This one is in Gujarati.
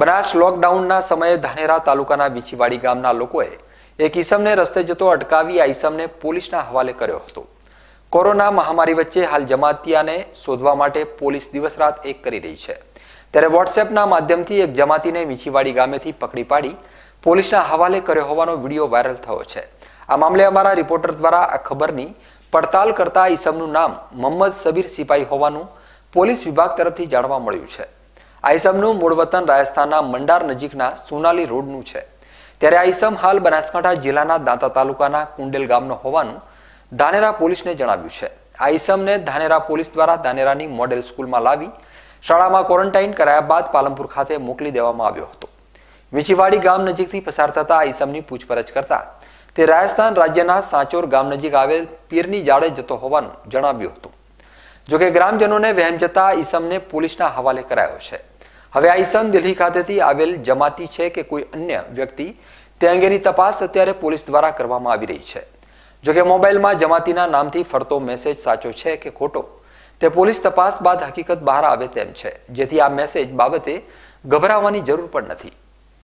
બનાસ લોકડાઉનના સમયે ધાનેરા તાલુકાના બીચીવાડી ગામના લોકોએ એક ઈસમને રસ્તે જતો અટકાવી આ ઈસમને પોલીસના હવાલે કર્યો હતો કોરોના મહામારી વચ્ચે હાલ જમાતિયાને શોધવા માટે પોલીસ દિવસ રાત એક કરી રહી છે ત્યારે વોટ્સએપના માધ્યમથી એક જમાતીને મીચીવાડી ગામેથી પકડી પાડી પોલીસના હવાલે કર્યો હોવાનો વિડીયો વાયરલ થયો છે આ મામલે અમારા રિપોર્ટર દ્વારા આ ખબરની પડતાલ કરતા ઈસમનું નામ મોહમ્મદ સબીર સિપાઈ હોવાનું પોલીસ વિભાગ તરફથી જાણવા મળ્યું છે આઈસમનું મૂળ વતન રાજસ્થાનના મંડાર નજીકના સોનાલી રોડનું છે ત્યારે આઈસમ હાલ બનાસકાંઠા જિલ્લાના દાંતા તાલુકાના કુંડેલ ગામનો હોવાનું ધાનેરા પોલીસને જણાવ્યું છે આઈસમને ધાનેરા પોલીસ દ્વારા ધાનેરાની મોડેલ સ્કૂલમાં લાવી શાળામાં ક્વોરન્ટાઇન કરાયા બાદ પાલનપુર ખાતે મોકલી દેવામાં આવ્યો હતો વીંચીવાડી ગામ નજીકથી પસાર થતા આઈસમની પૂછપરછ કરતા તે રાજસ્થાન રાજ્યના સાંચોર ગામ નજીક આવેલ પીરની જાડે જતો હોવાનું જણાવ્યું હતું જોકે ગ્રામજનોને વહેમ જતા ઈસમને પોલીસના હવાલે કરાયો છે હવે આ ઈસમ દિલ્હી ખાતેથી આવેલ જમાતી છે કે કોઈ અન્ય વ્યક્તિ તે અંગેની તપાસ અત્યારે પોલીસ દ્વારા કરવામાં આવી રહી છે જોકે મોબાઈલમાં જમાતીના નામથી ફરતો મેસેજ સાચો છે કે ખોટો તે પોલીસ તપાસ બાદ હકીકત બહાર આવે તેમ છે જેથી આ મેસેજ બાબતે ગભરાવાની જરૂર પણ નથી